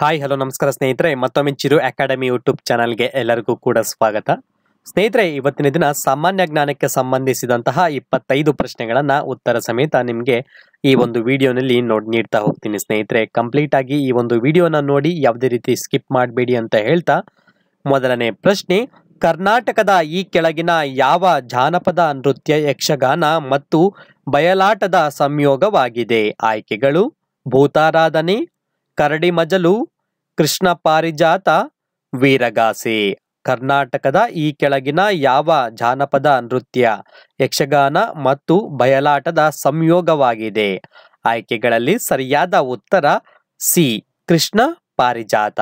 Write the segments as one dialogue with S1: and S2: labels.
S1: hi hello ನಮಸ್ಕಾರ ಸ್ನೇಹಿತರೆ ಮತ್ತೊಮ್ಮೆ ಚಿರು ಅಕಾಡೆಮಿ ಯೂಟ್ಯೂಬ್ ಚಾನಲ್ಗೆ ಎಲ್ಲರಿಗೂ ಕೂಡ ಸ್ವಾಗತ ಸ್ನೇಹಿತರೆ ಇವತ್ತಿನ ದಿನ ಸಾಮಾನ್ಯ ಜ್ಞಾನಕ್ಕೆ ಸಂಬಂಧಿಸಿದಂತಹ ಇಪ್ಪತ್ತೈದು ಪ್ರಶ್ನೆಗಳನ್ನು ಉತ್ತರ ಸಮೇತ ನಿಮಗೆ ಈ ಒಂದು ವಿಡಿಯೋನಲ್ಲಿ ನೋಡಿ ನೀಡ್ತಾ ಹೋಗ್ತೀನಿ ಸ್ನೇಹಿತರೆ ಕಂಪ್ಲೀಟ್ ಆಗಿ ಈ ಒಂದು ವಿಡಿಯೋನ ನೋಡಿ ಯಾವುದೇ ರೀತಿ ಸ್ಕಿಪ್ ಮಾಡಬೇಡಿ ಅಂತ ಹೇಳ್ತಾ ಮೊದಲನೇ ಪ್ರಶ್ನೆ ಕರ್ನಾಟಕದ ಈ ಕೆಳಗಿನ ಯಾವ ಜಾನಪದ ನೃತ್ಯ ಯಕ್ಷಗಾನ ಮತ್ತು ಬಯಲಾಟದ ಸಂಯೋಗವಾಗಿದೆ ಆಯ್ಕೆಗಳು ಭೂತಾರಾಧನೆ ಕರಡಿ ಮಜಲು ಕೃಷ್ಣ ಪಾರಿಜಾತ ವೀರಗಾಸೆ ಕರ್ನಾಟಕದ ಈ ಕೆಳಗಿನ ಯಾವ ಜಾನಪದ ನೃತ್ಯ ಯಕ್ಷಗಾನ ಮತ್ತು ಬಯಲಾಟದ ಸಂಯೋಗವಾಗಿದೆ ಆಯ್ಕೆಗಳಲ್ಲಿ ಸರಿಯಾದ ಉತ್ತರ ಸಿ ಕೃಷ್ಣ ಪಾರಿಜಾತ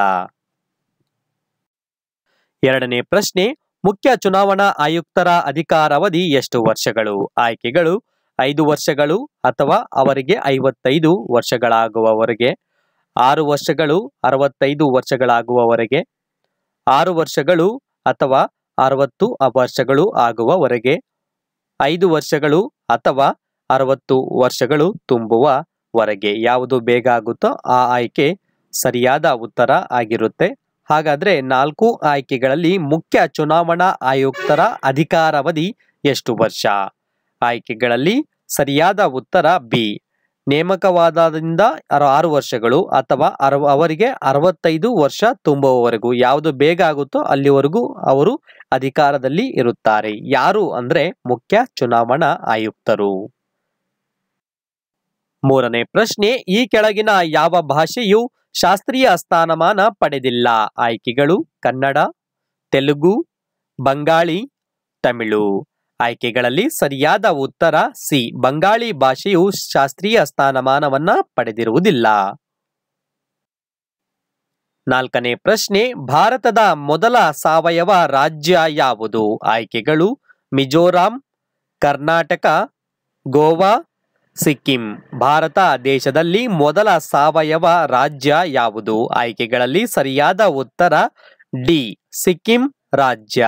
S1: ಎರಡನೇ ಪ್ರಶ್ನೆ ಮುಖ್ಯ ಚುನಾವಣಾ ಆಯುಕ್ತರ ಅಧಿಕಾರಾವಧಿ ಎಷ್ಟು ವರ್ಷಗಳು ಆಯ್ಕೆಗಳು ಐದು ವರ್ಷಗಳು ಅಥವಾ ಅವರಿಗೆ ಐವತ್ತೈದು ವರ್ಷಗಳಾಗುವವರೆಗೆ ಆರು ವರ್ಷಗಳು ಅರವತ್ತೈದು ವರ್ಷಗಳಾಗುವವರೆಗೆ ಆರು ವರ್ಷಗಳು ಅಥವಾ ಅರವತ್ತು ವರ್ಷಗಳು ಆಗುವವರೆಗೆ ಐದು ವರ್ಷಗಳು ಅಥವಾ ಅರವತ್ತು ವರ್ಷಗಳು ತುಂಬುವವರೆಗೆ ಯಾವುದು ಬೇಗ ಆಗುತ್ತೋ ಆ ಆಯ್ಕೆ ಸರಿಯಾದ ಉತ್ತರ ಆಗಿರುತ್ತೆ ಹಾಗಾದರೆ ನಾಲ್ಕು ಆಯ್ಕೆಗಳಲ್ಲಿ ಮುಖ್ಯ ಚುನಾವಣಾ ಆಯುಕ್ತರ ಅಧಿಕಾರಾವಧಿ ಎಷ್ಟು ವರ್ಷ ಆಯ್ಕೆಗಳಲ್ಲಿ ಸರಿಯಾದ ಉತ್ತರ ಬಿ ನೇಮಕವಾದಿಂದ ಆರು ವರ್ಷಗಳು ಅಥವಾ ಅರವ ಅವರಿಗೆ ಅರವತ್ತೈದು ವರ್ಷ ತುಂಬುವವರೆಗೂ ಯಾವುದು ಬೇಗ ಆಗುತ್ತೋ ಅಲ್ಲಿವರೆಗೂ ಅವರು ಅಧಿಕಾರದಲ್ಲಿ ಇರುತ್ತಾರೆ ಯಾರು ಅಂದ್ರೆ ಮುಖ್ಯ ಚುನಾವಣಾ ಆಯುಕ್ತರು ಮೂರನೇ ಪ್ರಶ್ನೆ ಈ ಕೆಳಗಿನ ಯಾವ ಭಾಷೆಯು ಶಾಸ್ತ್ರೀಯ ಸ್ಥಾನಮಾನ ಪಡೆದಿಲ್ಲ ಆಯ್ಕೆಗಳು ಕನ್ನಡ ತೆಲುಗು ಬಂಗಾಳಿ ತಮಿಳು ಆಯ್ಕೆಗಳಲ್ಲಿ ಸರಿಯಾದ ಉತ್ತರ ಸಿ ಬಂಗಾಳಿ ಭಾಷೆಯು ಶಾಸ್ತ್ರೀಯ ಸ್ಥಾನಮಾನವನ್ನ ಪಡೆದಿರುವುದಿಲ್ಲ ನಾಲ್ಕನೇ ಪ್ರಶ್ನೆ ಭಾರತದ ಮೊದಲ ಸಾವಯವ ರಾಜ್ಯ ಯಾವುದು ಆಯ್ಕೆಗಳು ಮಿಜೋರಾಂ ಕರ್ನಾಟಕ ಗೋವಾ ಸಿಕ್ಕಿಂ ಭಾರತ ದೇಶದಲ್ಲಿ ಮೊದಲ ಸಾವಯವ ರಾಜ್ಯ ಯಾವುದು ಆಯ್ಕೆಗಳಲ್ಲಿ ಸರಿಯಾದ ಉತ್ತರ ಡಿ ಸಿಕ್ಕಿಂ ರಾಜ್ಯ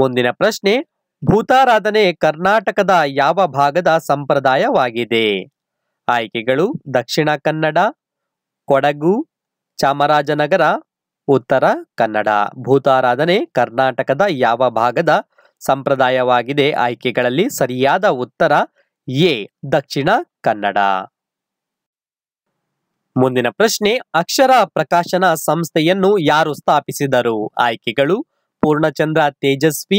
S1: ಮುಂದಿನ ಪ್ರಶ್ನೆ ಭೂತಾರಾಧನೆ ಕರ್ನಾಟಕದ ಯಾವ ಭಾಗದ ಸಂಪ್ರದಾಯವಾಗಿದೆ ಆಯ್ಕೆಗಳು ದಕ್ಷಿಣ ಕನ್ನಡ ಕೊಡಗು ಚಾಮರಾಜನಗರ ಉತ್ತರ ಕನ್ನಡ ಭೂತಾರಾಧನೆ ಕರ್ನಾಟಕದ ಯಾವ ಭಾಗದ ಸಂಪ್ರದಾಯವಾಗಿದೆ ಆಯ್ಕೆಗಳಲ್ಲಿ ಸರಿಯಾದ ಉತ್ತರ ಎ ದಕ್ಷಿಣ ಕನ್ನಡ ಮುಂದಿನ ಪ್ರಶ್ನೆ ಅಕ್ಷರ ಪ್ರಕಾಶನ ಸಂಸ್ಥೆಯನ್ನು ಯಾರು ಸ್ಥಾಪಿಸಿದರು ಆಯ್ಕೆಗಳು Poornachandra Tejaswi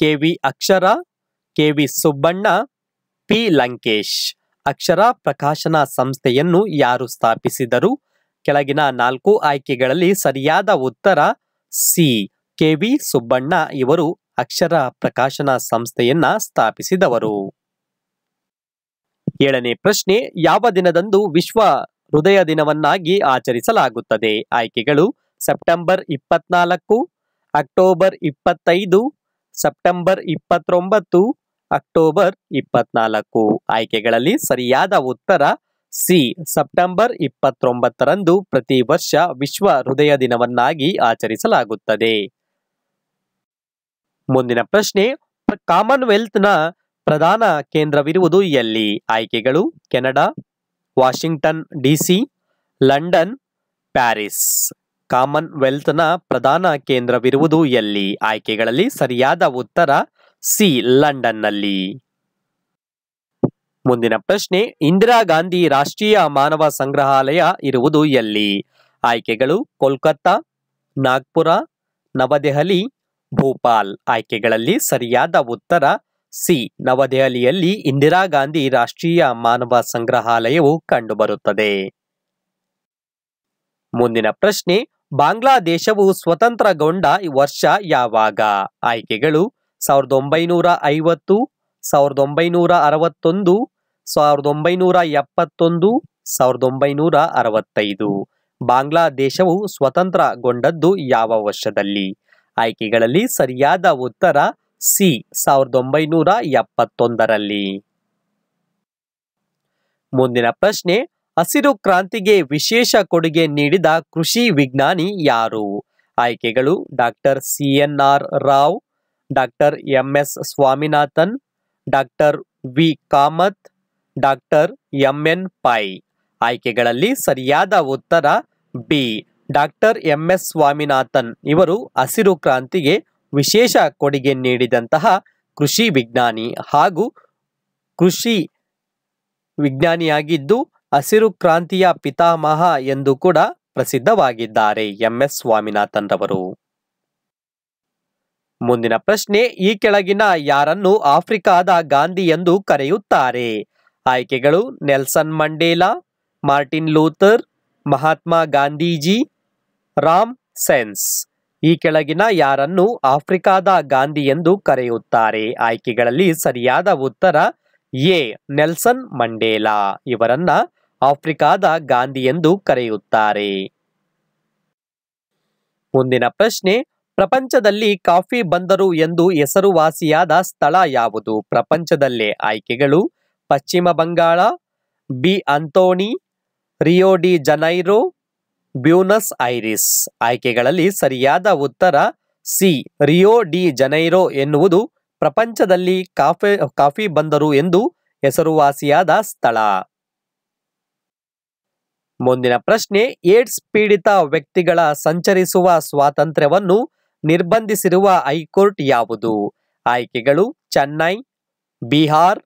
S1: K V Akshara K Subbanna P Lankesh Akshara Prakashana ಸಂಸ್ಥೆಯನ್ನು ಯಾರು ಸ್ಥಾಪಿಸಿದರು ಕೆಳಗಿನ ನಾಲ್ಕು ಆಯ್ಕೆಗಳಲ್ಲಿ ಸರಿಯಾದ ಉತ್ತರ ಸಿ ಕೆ ವಿ ಸುಬ್ಬಣ್ಣ ಇವರು ಅಕ್ಷರ ಪ್ರಕಾಶನ ಸಂಸ್ಥೆಯನ್ನ ಸ್ಥಾಪಿಸಿದವರು ಏಳನೇ ಪ್ರಶ್ನೆ ಯಾವ ದಿನದಂದು ವಿಶ್ವ ಹೃದಯ ದಿನವನ್ನಾಗಿ ಆಚರಿಸಲಾಗುತ್ತದೆ ಆಯ್ಕೆಗಳು ಸೆಪ್ಟೆಂಬರ್ ಇಪ್ಪತ್ನಾಲ್ಕು ಅಕ್ಟೋಬರ್ ಇಪ್ಪತ್ತೈದು ಸೆಪ್ಟೆಂಬರ್ ಇಪ್ಪತ್ತೊಂಬತ್ತು ಅಕ್ಟೋಬರ್ ಇಪ್ಪತ್ನಾಲ್ಕು ಆಯ್ಕೆಗಳಲ್ಲಿ ಸರಿಯಾದ ಉತ್ತರ ಸಿ ಸೆಪ್ಟೆಂಬರ್ ಇಪ್ಪತ್ತೊಂಬತ್ತರಂದು ಪ್ರತಿ ವರ್ಷ ವಿಶ್ವ ಹೃದಯ ದಿನವನ್ನಾಗಿ ಆಚರಿಸಲಾಗುತ್ತದೆ ಮುಂದಿನ ಪ್ರಶ್ನೆ ಕಾಮನ್ವೆಲ್ತ್ನ ಪ್ರಧಾನ ಕೇಂದ್ರವಿರುವುದು ಎಲ್ಲಿ ಆಯ್ಕೆಗಳು Canada Washington DC London Paris ಕಾಮನ್ವೆಲ್ತ್ನ ಪ್ರಧಾನ ಕೇಂದ್ರವಿರುವುದು ಎಲ್ಲಿ ಆಯ್ಕೆಗಳಲ್ಲಿ ಸರಿಯಾದ ಉತ್ತರ ಸಿ ಲಂಡನ್ನಲ್ಲಿ ಮುಂದಿನ ಪ್ರಶ್ನೆ ಇಂದಿರಾ ಗಾಂಧಿ ರಾಷ್ಟ್ರೀಯ ಮಾನವ ಸಂಗ್ರಹಾಲಯ ಇರುವುದು ಎಲ್ಲಿ ಆಯ್ಕೆಗಳು ಕೋಲ್ಕತ್ತಾ ನಾಗ್ಪುರ ನವದೆಹಲಿ ಭೋಪಾಲ್ ಆಯ್ಕೆಗಳಲ್ಲಿ ಸರಿಯಾದ ಉತ್ತರ ಸಿ ನವದೆಹಲಿಯಲ್ಲಿ ಇಂದಿರಾ ಗಾಂಧಿ ರಾಷ್ಟ್ರೀಯ ಮಾನವ ಸಂಗ್ರಹಾಲಯವು ಕಂಡುಬರುತ್ತದೆ ಮುಂದಿನ ಪ್ರಶ್ನೆ ಬಾಂಗ್ಲಾದೇಶವು ಸ್ವತಂತ್ರಗೊಂಡ ವರ್ಷ ಯಾವಾಗ ಆಯ್ಕೆಗಳು ಸಾವಿರದ ಒಂಬೈನೂರ ಐವತ್ತು ಸಾವಿರದ ಒಂಬೈನೂರ ಅರವತ್ತೊಂದು ಸಾವಿರದ ಒಂಬೈನೂರ ಎಪ್ಪತ್ತೊಂದು ಸಾವಿರದ ಒಂಬೈನೂರ ಅರವತ್ತೈದು ಬಾಂಗ್ಲಾದೇಶವು ಸ್ವತಂತ್ರಗೊಂಡದ್ದು ಯಾವ ವರ್ಷದಲ್ಲಿ ಆಯ್ಕೆಗಳಲ್ಲಿ ಸರಿಯಾದ ಉತ್ತರ ಸಿ ಸಾವಿರದ ಒಂಬೈನೂರ ಎಪ್ಪತ್ತೊಂದರಲ್ಲಿ ಮುಂದಿನ ಪ್ರಶ್ನೆ ಹಸಿರು ಕ್ರಾಂತಿಗೆ ವಿಶೇಷ ಕೊಡುಗೆ ನೀಡಿದ ಕೃಷಿ ವಿಜ್ಞಾನಿ ಯಾರು ಆಯ್ಕೆಗಳು doctor C N R Rao doctor M S Swaminathan doctor V Kamath doctor M N Pai ಆಯ್ಕೆಗಳಲ್ಲಿ ಸರಿಯಾದ ಉತ್ತರ B doctor M S Swaminathan ಇವರು ಹಸಿರು ಕ್ರಾಂತಿಗೆ ವಿಶೇಷ ಕೊಡುಗೆ ನೀಡಿದಂತಹ ಕೃಷಿ ವಿಜ್ಞಾನಿ ಹಾಗೂ ಕೃಷಿ ವಿಜ್ಞಾನಿಯಾಗಿದ್ದು ಹಸಿರು ಕ್ರಾಂತಿಯ ಪಿತಾಮಹ ಎಂದು ಕೂಡ ಪ್ರಸಿದ್ಧವಾಗಿದ್ದಾರೆ ಎಂಎಸ್ ಸ್ವಾಮಿನಾಥನ್ ರವರು ಮುಂದಿನ ಪ್ರಶ್ನೆ ಈ ಕೆಳಗಿನ ಯಾರನ್ನು ಆಫ್ರಿಕಾದ ಗಾಂಧಿ ಎಂದು ಕರೆಯುತ್ತಾರೆ ಆಯ್ಕೆಗಳು Nelson Mandela Martin Luther Mahatma Gandhiji Ram ಸೆನ್ಸ್ ಈ ಕೆಳಗಿನ ಯಾರನ್ನು ಆಫ್ರಿಕಾದ ಗಾಂಧಿ ಎಂದು ಕರೆಯುತ್ತಾರೆ ಆಯ್ಕೆಗಳಲ್ಲಿ ಸರಿಯಾದ ಉತ್ತರ ಎ ನೆಲ್ಸನ್ ಮಂಡೇಲಾ ಇವರನ್ನ ಆಫ್ರಿಕಾದ ಗಾಂಧಿ ಎಂದು ಕರೆಯುತ್ತಾರೆ ಮುಂದಿನ ಪ್ರಶ್ನೆ ಪ್ರಪಂಚದಲ್ಲಿ ಕಾಫಿ ಬಂದರು ಎಂದು ಹೆಸರುವಾಸಿಯಾದ ಸ್ಥಳ ಯಾವುದು ಪ್ರಪಂಚದಲ್ಲೇ ಆಯ್ಕೆಗಳು ಪಶ್ಚಿಮ ಬಂಗಾಳ ಬಿ ಅಂತೋಣಿ Rio de Janeiro Buenos Aires ಆಯ್ಕೆಗಳಲ್ಲಿ ಸರಿಯಾದ ಉತ್ತರ ಸಿ ರಿಯೋ ಡಿ ಜನೈರೋ ಎನ್ನುವುದು ಪ್ರಪಂಚದಲ್ಲಿ ಕಾಫಿ ಕಾಫಿ ಬಂದರು ಎಂದು ಹೆಸರುವಾಸಿಯಾದ ಸ್ಥಳ ಮುಂದಿನ ಪ್ರಶ್ನೆ ಏಡ್ಸ್ ಪೀಡಿತ ವ್ಯಕ್ತಿಗಳ ಸಂಚರಿಸುವ ಸ್ವಾತಂತ್ರ್ಯವನ್ನು ನಿರ್ಬಂಧಿಸಿರುವ ಹೈಕೋರ್ಟ್ ಯಾವುದು ಆಯ್ಕೆಗಳು ಚೆನ್ನೈ ಬಿಹಾರ್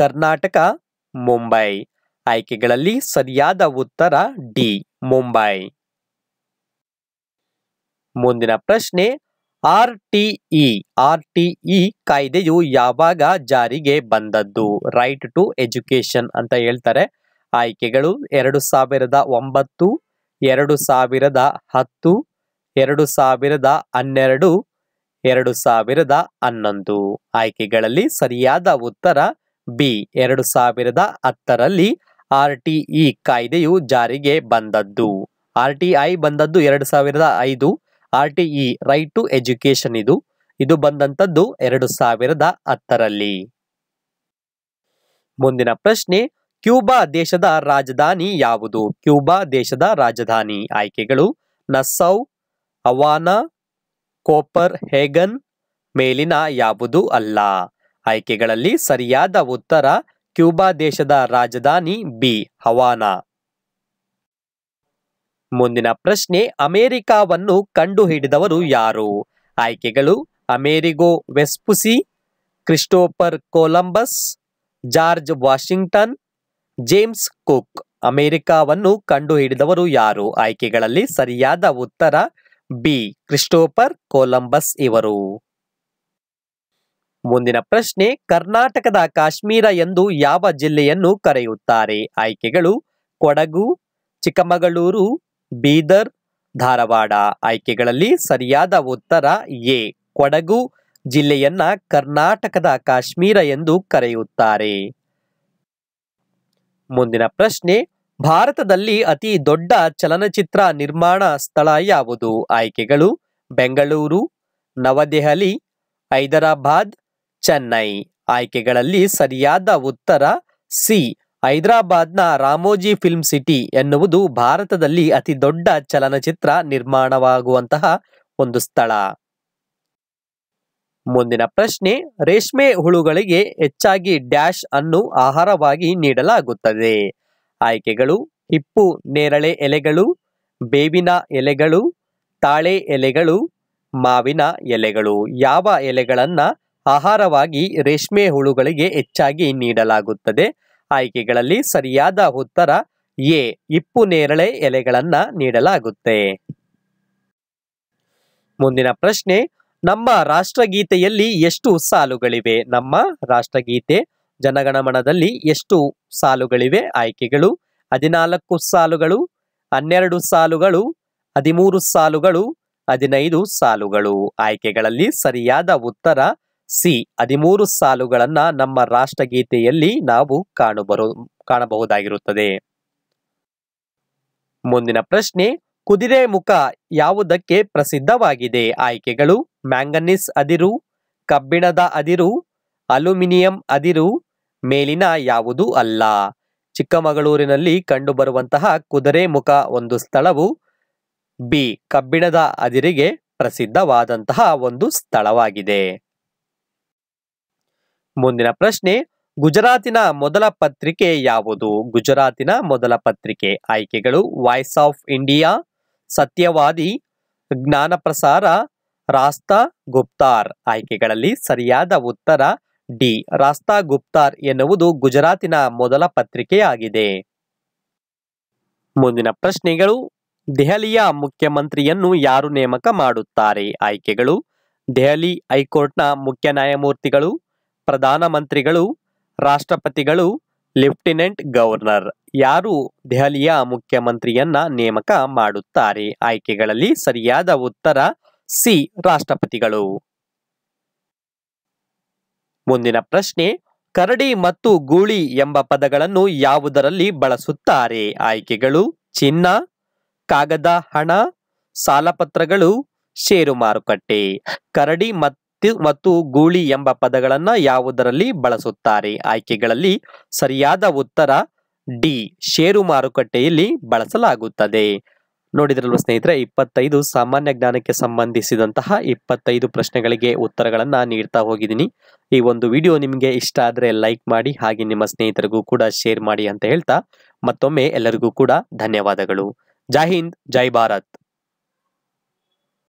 S1: ಕರ್ನಾಟಕ ಮುಂಬೈ ಆಯ್ಕೆಗಳಲ್ಲಿ ಸರಿಯಾದ ಉತ್ತರ ಡಿ ಮುಂಬೈ ಮುಂದಿನ ಪ್ರಶ್ನೆ ಆರ್ ಆರ್ ಟಿಇ ಕಾಯ್ದೆಯು ಯಾವಾಗ ಜಾರಿಗೆ ಬಂದದ್ದು ರೈಟ್ ಟು ಎಜುಕೇಶನ್ ಅಂತ ಹೇಳ್ತಾರೆ ಆಯ್ಕೆಗಳು ಎರಡು ಸಾವಿರದ ಒಂಬತ್ತು ಎರಡು ಸಾವಿರದ ಹತ್ತು ಎರಡು ಸಾವಿರದ ಹನ್ನೆರಡು ಎರಡು ಸಾವಿರದ ಹನ್ನೊಂದು ಆಯ್ಕೆಗಳಲ್ಲಿ ಸರಿಯಾದ ಉತ್ತರ ಬಿ ಎರಡು ಸಾವಿರದ ಹತ್ತರಲ್ಲಿ ಆರ್ ಟಿಇ ಕಾಯ್ದೆಯು ಜಾರಿಗೆ ಬಂದದ್ದು ಆರ್ ಟಿ ಐ ಬಂದದ್ದು ಎರಡು ಸಾವಿರದ ಐದು R T E right to education ಇದು ಇದು ಬಂದಂಥದ್ದು ಎರಡು ಸಾವಿರದ ಹತ್ತರಲ್ಲಿ ಮುಂದಿನ ಪ್ರಶ್ನೆ ಕ್ಯೂಬಾ ದೇಶದ ರಾಜಧಾನಿ ಯಾವುದು ಕ್ಯೂಬಾ ದೇಶದ ರಾಜಧಾನಿ ಆಯ್ಕೆಗಳು ನಸೌ ಅವಾನಾ ಕೋಪರ್ ಹೇಗನ್ ಮೇಲಿನ ಯಾವುದು ಅಲ್ಲ ಆಯ್ಕೆಗಳಲ್ಲಿ ಸರಿಯಾದ ಉತ್ತರ ಕ್ಯೂಬಾ ದೇಶದ ರಾಜಧಾನಿ ಬಿ ಹವಾನಾ ಮುಂದಿನ ಪ್ರಶ್ನೆ ಅಮೆರಿಕಾವನ್ನು ಕಂಡುಹಿಡಿದವರು ಯಾರು ಆಯ್ಕೆಗಳು Amerigo Vespucci Christopher Columbus George Washington James Cook ಅಮೆರಿಕಾವನ್ನು ಕಂಡುಹಿಡಿದವರು ಯಾರು ಆಯ್ಕೆಗಳಲ್ಲಿ ಸರಿಯಾದ ಉತ್ತರ ಬಿ ಕ್ರಿಸ್ಟೋಫರ್ ಕೊಲಂಬಸ್ ಇವರು ಮುಂದಿನ ಪ್ರಶ್ನೆ ಕರ್ನಾಟಕದ ಕಾಶ್ಮೀರ ಎಂದು ಯಾವ ಜಿಲ್ಲೆಯನ್ನು ಕರೆಯುತ್ತಾರೆ ಆಯ್ಕೆಗಳು ಕೊಡಗು ಚಿಕ್ಕಮಗಳೂರು ಬೀದರ್ ಧಾರವಾಡ ಆಯ್ಕೆಗಳಲ್ಲಿ ಸರಿಯಾದ ಉತ್ತರ ಎ ಕೊಡಗು ಜಿಲ್ಲೆಯನ್ನ ಕರ್ನಾಟಕದ ಕಾಶ್ಮೀರ ಎಂದು ಕರೆಯುತ್ತಾರೆ ಮುಂದಿನ ಪ್ರಶ್ನೆ ಭಾರತದಲ್ಲಿ ಅತಿ ದೊಡ್ಡ ಚಲನಚಿತ್ರ ನಿರ್ಮಾಣ ಸ್ಥಳ ಯಾವುದು ಆಯ್ಕೆಗಳು ಬೆಂಗಳೂರು ನವದೆಹಲಿ ಹೈದರಾಬಾದ್ ಚೆನ್ನೈ ಆಯ್ಕೆಗಳಲ್ಲಿ ಸರಿಯಾದ ಉತ್ತರ ಸಿ ಹೈದರಾಬಾದ್ನ ರಾಮೋಜಿ ಫಿಲ್ಮ್ ಸಿಟಿ ಎನ್ನುವುದು ಭಾರತದಲ್ಲಿ ಅತಿ ದೊಡ್ಡ ಚಲನಚಿತ್ರ ನಿರ್ಮಾಣವಾಗುವಂತಹ ಒಂದು ಸ್ಥಳ ಮುಂದಿನ ಪ್ರಶ್ನೆ ರೇಷ್ಮೆ ಹುಳುಗಳಿಗೆ ಹೆಚ್ಚಾಗಿ ಡ್ಯಾಶ್ ಅನ್ನು ಆಹಾರವಾಗಿ ನೀಡಲಾಗುತ್ತದೆ ಆಯ್ಕೆಗಳು ಹಿಪ್ಪು ನೇರಳೆ ಎಲೆಗಳು ಬೇವಿನ ಎಲೆಗಳು ತಾಳೆ ಎಲೆಗಳು ಮಾವಿನ ಎಲೆಗಳು ಯಾವ ಎಲೆಗಳನ್ನು ಆಹಾರವಾಗಿ ರೇಷ್ಮೆ ಹುಳುಗಳಿಗೆ ಹೆಚ್ಚಾಗಿ ನೀಡಲಾಗುತ್ತದೆ ಆಯ್ಕೆಗಳಲ್ಲಿ ಸರಿಯಾದ ಉತ್ತರ ಎ ಹಿಪ್ಪು ನೇರಳೆ ಎಲೆಗಳನ್ನು ನೀಡಲಾಗುತ್ತೆ ಮುಂದಿನ ಪ್ರಶ್ನೆ ನಮ್ಮ ರಾಷ್ಟ್ರಗೀತೆಯಲ್ಲಿ ಎಷ್ಟು ಸಾಲುಗಳಿವೆ ನಮ್ಮ ರಾಷ್ಟ್ರಗೀತೆ ಜನಗಣಮನದಲ್ಲಿ ಎಷ್ಟು ಸಾಲುಗಳಿವೆ ಆಯ್ಕೆಗಳು ಹದಿನಾಲ್ಕು ಸಾಲುಗಳು ಹನ್ನೆರಡು ಸಾಲುಗಳು ಹದಿಮೂರು ಸಾಲುಗಳು ಹದಿನೈದು ಸಾಲುಗಳು ಆಯ್ಕೆಗಳಲ್ಲಿ ಸರಿಯಾದ ಉತ್ತರ ಸಿ ಹದಿಮೂರು ಸಾಲುಗಳನ್ನು ನಮ್ಮ ರಾಷ್ಟ್ರಗೀತೆಯಲ್ಲಿ ನಾವು ಕಾಣಬರು ಕಾಣಬಹುದಾಗಿರುತ್ತದೆ ಮುಂದಿನ ಪ್ರಶ್ನೆ ಕುದುರೆ ಮುಖ ಯಾವುದಕ್ಕೆ ಪ್ರಸಿದ್ಧವಾಗಿದೆ ಆಯ್ಕೆಗಳು ಮ್ಯಾಂಗನೀಸ್ ಅದಿರು ಕಬ್ಬಿಣದ ಅದಿರು ಅಲ್ಯೂಮಿನಿಯಂ ಅದಿರು ಮೇಲಿನ ಯಾವುದೂ ಅಲ್ಲ ಚಿಕ್ಕಮಗಳೂರಿನಲ್ಲಿ ಕಂಡುಬರುವಂತಹ ಕುದುರೆ ಮುಖ ಒಂದು ಸ್ಥಳವು ಬಿ ಕಬ್ಬಿಣದ ಅದಿರಿಗೆ ಪ್ರಸಿದ್ಧವಾದಂತಹ ಒಂದು ಸ್ಥಳವಾಗಿದೆ ಮುಂದಿನ ಪ್ರಶ್ನೆ ಗುಜರಾತಿನ ಮೊದಲ ಪತ್ರಿಕೆ ಯಾವುದು ಗುಜರಾತಿನ ಮೊದಲ ಪತ್ರಿಕೆ ಆಯ್ಕೆಗಳು voice of India Satyavadi Gnanaprasar Rast Goftar ಆಯ್ಕೆಗಳಲ್ಲಿ ಸರಿಯಾದ ಉತ್ತರ ಡಿ ರಾಸ್ತಾ ಗುಪ್ತಾರ್ ಎನ್ನುವುದು ಗುಜರಾತಿನ ಮೊದಲ ಪತ್ರಿಕೆಯಾಗಿದೆ ಮುಂದಿನ ಪ್ರಶ್ನೆಗಳು ದೆಹಲಿಯ ಮುಖ್ಯಮಂತ್ರಿಯನ್ನು ಯಾರು ನೇಮಕ ಮಾಡುತ್ತಾರೆ ಆಯ್ಕೆಗಳು ದೆಹಲಿ ಹೈಕೋರ್ಟ್ನ ಮುಖ್ಯ ನ್ಯಾಯಮೂರ್ತಿಗಳು ಪ್ರಧಾನಮಂತ್ರಿಗಳು ರಾಷ್ಟ್ರಪತಿಗಳು ಲೆಫ್ಟಿನೆಂಟ್ ಗವರ್ನರ್ ಯಾರು ದೆಹಲಿಯ ಮುಖ್ಯಮಂತ್ರಿಯನ್ನ ನೇಮಕ ಮಾಡುತ್ತಾರೆ ಆಯ್ಕೆಗಳಲ್ಲಿ ಸರಿಯಾದ ಉತ್ತರ ಸಿ ರಾಷ್ಟ್ರಪತಿಗಳು ಮುಂದಿನ ಪ್ರಶ್ನೆ ಕರಡಿ ಮತ್ತು ಗೂಳಿ ಎಂಬ ಪದಗಳನ್ನು ಯಾವುದರಲ್ಲಿ ಬಳಸುತ್ತಾರೆ ಆಯ್ಕೆಗಳು ಚಿನ್ನ ಕಾಗದ ಹಣ ಸಾಲಪತ್ರಗಳು ಷೇರು ಮಾರುಕಟ್ಟೆ ಕರಡಿ ಮತ್ತು ಮತ್ತು ಗೂಳಿ ಎಂಬ ಪದಗಳನ್ನು ಯಾವುದರಲ್ಲಿ ಬಳಸುತ್ತಾರೆ ಆಯ್ಕೆಗಳಲ್ಲಿ ಸರಿಯಾದ ಉತ್ತರ ಡಿ ಷೇರು ಮಾರುಕಟ್ಟೆಯಲ್ಲಿ ಬಳಸಲಾಗುತ್ತದೆ ನೋಡಿದ್ರಲ್ವ ಸ್ನೇಹಿತರೆ ಇಪ್ಪತ್ತೈದು ಸಾಮಾನ್ಯ ಜ್ಞಾನಕ್ಕೆ ಸಂಬಂಧಿಸಿದಂತಹ ಇಪ್ಪತ್ತೈದು ಪ್ರಶ್ನೆಗಳಿಗೆ ಉತ್ತರಗಳನ್ನು ನೀಡ್ತಾ ಹೋಗಿದ್ದೀನಿ ಈ ಒಂದು ವಿಡಿಯೋ ನಿಮಗೆ ಇಷ್ಟ ಆದರೆ ಲೈಕ್ ಮಾಡಿ ಹಾಗೆ ನಿಮ್ಮ ಸ್ನೇಹಿತರಿಗೂ ಕೂಡ ಶೇರ್ ಮಾಡಿ ಅಂತ ಹೇಳ್ತಾ ಮತ್ತೊಮ್ಮೆ ಎಲ್ಲರಿಗೂ ಕೂಡ ಧನ್ಯವಾದಗಳು ಜೈ ಹಿಂದ್ ಜೈ ಭಾರತ್